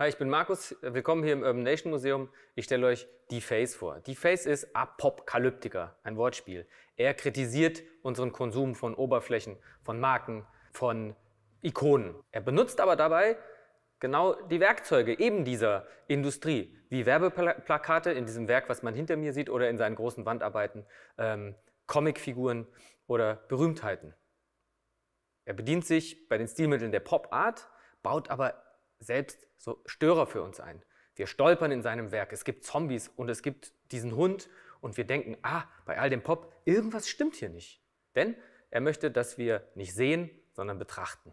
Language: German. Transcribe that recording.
Hi, ich bin Markus. Willkommen hier im Urban Nation Museum. Ich stelle euch Face vor. Face ist Apokalyptiker, ein Wortspiel. Er kritisiert unseren Konsum von Oberflächen, von Marken, von Ikonen. Er benutzt aber dabei genau die Werkzeuge eben dieser Industrie, wie Werbeplakate in diesem Werk, was man hinter mir sieht, oder in seinen großen Wandarbeiten, ähm, Comicfiguren oder Berühmtheiten. Er bedient sich bei den Stilmitteln der Pop-Art, baut aber selbst so Störer für uns ein. Wir stolpern in seinem Werk. Es gibt Zombies und es gibt diesen Hund und wir denken, ah, bei all dem Pop, irgendwas stimmt hier nicht. Denn er möchte, dass wir nicht sehen, sondern betrachten.